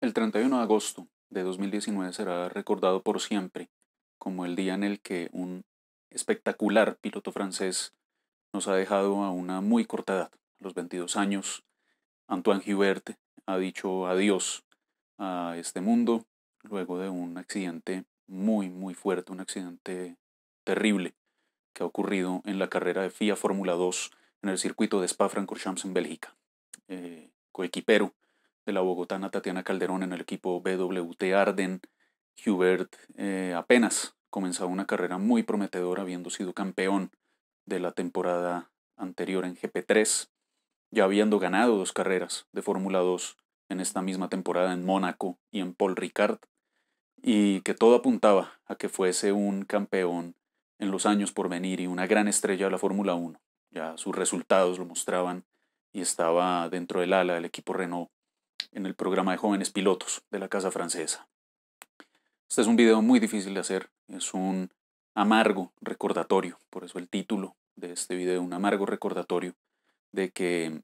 El 31 de agosto de 2019 será recordado por siempre como el día en el que un espectacular piloto francés nos ha dejado a una muy corta edad, a los 22 años. Antoine Hubert ha dicho adiós a este mundo luego de un accidente muy, muy fuerte, un accidente terrible que ha ocurrido en la carrera de FIA Fórmula 2 en el circuito de Spa-Francorchamps en Bélgica. Eh, coequipero de la bogotana Tatiana Calderón en el equipo BWT Arden. Hubert eh, apenas comenzaba una carrera muy prometedora, habiendo sido campeón de la temporada anterior en GP3, ya habiendo ganado dos carreras de Fórmula 2 en esta misma temporada en Mónaco y en Paul Ricard, y que todo apuntaba a que fuese un campeón en los años por venir y una gran estrella de la Fórmula 1. Ya sus resultados lo mostraban y estaba dentro del ala del equipo Renault en el programa de jóvenes pilotos de la Casa Francesa. Este es un video muy difícil de hacer, es un amargo recordatorio, por eso el título de este video, un amargo recordatorio de que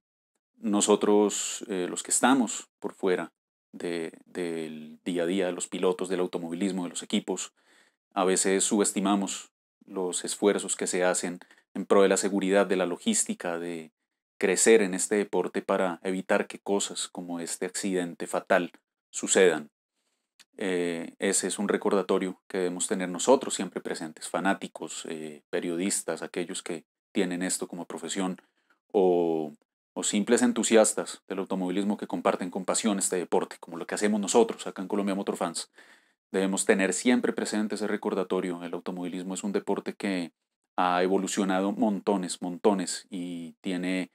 nosotros, eh, los que estamos por fuera del día a día de los pilotos, del automovilismo, de los equipos, a veces subestimamos los esfuerzos que se hacen en pro de la seguridad, de la logística, de crecer en este deporte para evitar que cosas como este accidente fatal sucedan. Eh, ese es un recordatorio que debemos tener nosotros siempre presentes, fanáticos, eh, periodistas, aquellos que tienen esto como profesión o, o, simples entusiastas del automovilismo que comparten con pasión este deporte, como lo que hacemos nosotros acá en Colombia Motorfans. Debemos tener siempre presente ese recordatorio. El automovilismo es un deporte que ha evolucionado montones, montones y tiene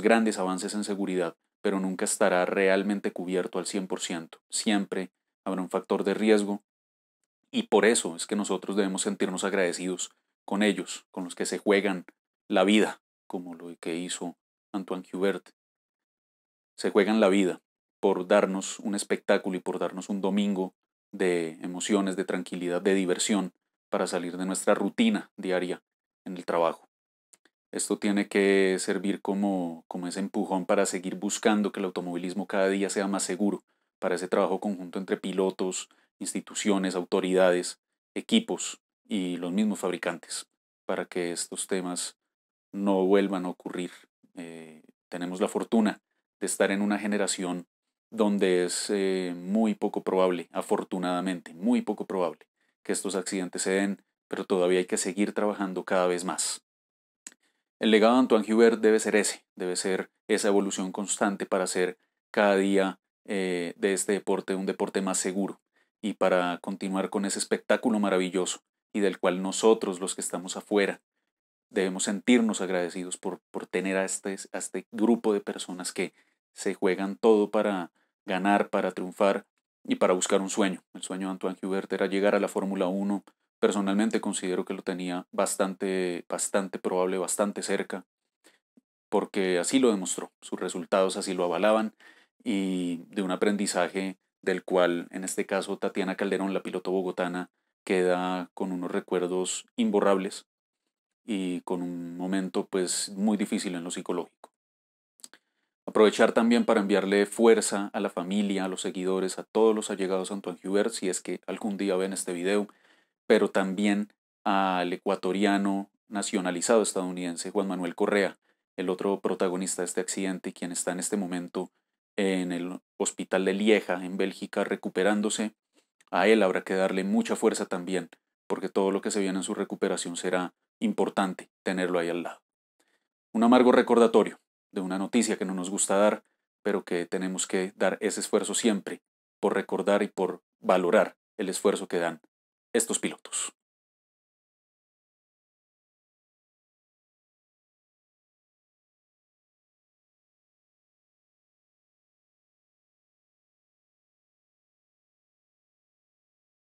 grandes avances en seguridad, pero nunca estará realmente cubierto al 100%. Siempre habrá un factor de riesgo y por eso es que nosotros debemos sentirnos agradecidos con ellos, con los que se juegan la vida, como lo que hizo Antoine Hubert. Se juegan la vida por darnos un espectáculo y por darnos un domingo de emociones, de tranquilidad, de diversión para salir de nuestra rutina diaria en el trabajo. Esto tiene que servir como, ese empujón para seguir buscando que el automovilismo cada día sea más seguro, para ese trabajo conjunto entre pilotos, instituciones, autoridades, equipos y los mismos fabricantes, para que estos temas no vuelvan a ocurrir. Eh, tenemos la fortuna de estar en una generación donde es eh, muy poco probable, afortunadamente, muy poco probable que estos accidentes se den, pero todavía hay que seguir trabajando cada vez más. El legado de Antoine Hubert debe ser ese, debe ser esa evolución constante para hacer cada día eh, de este deporte un deporte más seguro y para continuar con ese espectáculo maravilloso y del cual nosotros los que estamos afuera debemos sentirnos agradecidos por, por tener a este, a este grupo de personas que se juegan todo para ganar, para triunfar y para buscar un sueño. El sueño de Antoine Hubert era llegar a la Fórmula 1 personalmente considero que lo tenía bastante, bastante probable, bastante cerca, porque así lo demostró, sus resultados así lo avalaban y de un aprendizaje del cual, en este caso, Tatiana Calderón, la piloto bogotana, queda con unos recuerdos imborrables y con un momento pues muy difícil en lo psicológico. Aprovechar también para enviarle fuerza a la familia, a los seguidores, a todos los allegados a Antoine Hubert, si es que algún día ven este video, pero también al ecuatoriano nacionalizado estadounidense Juan Manuel Correa, el otro protagonista de este accidente y quien está en este momento en el hospital de Lieja, en Bélgica, recuperándose. A él habrá que darle mucha fuerza también, porque todo lo que se viene en su recuperación será importante tenerlo ahí al lado. Un amargo recordatorio de una noticia que no nos gusta dar, pero que tenemos que dar ese esfuerzo siempre por recordar y por valorar el esfuerzo que dan estos pilotos.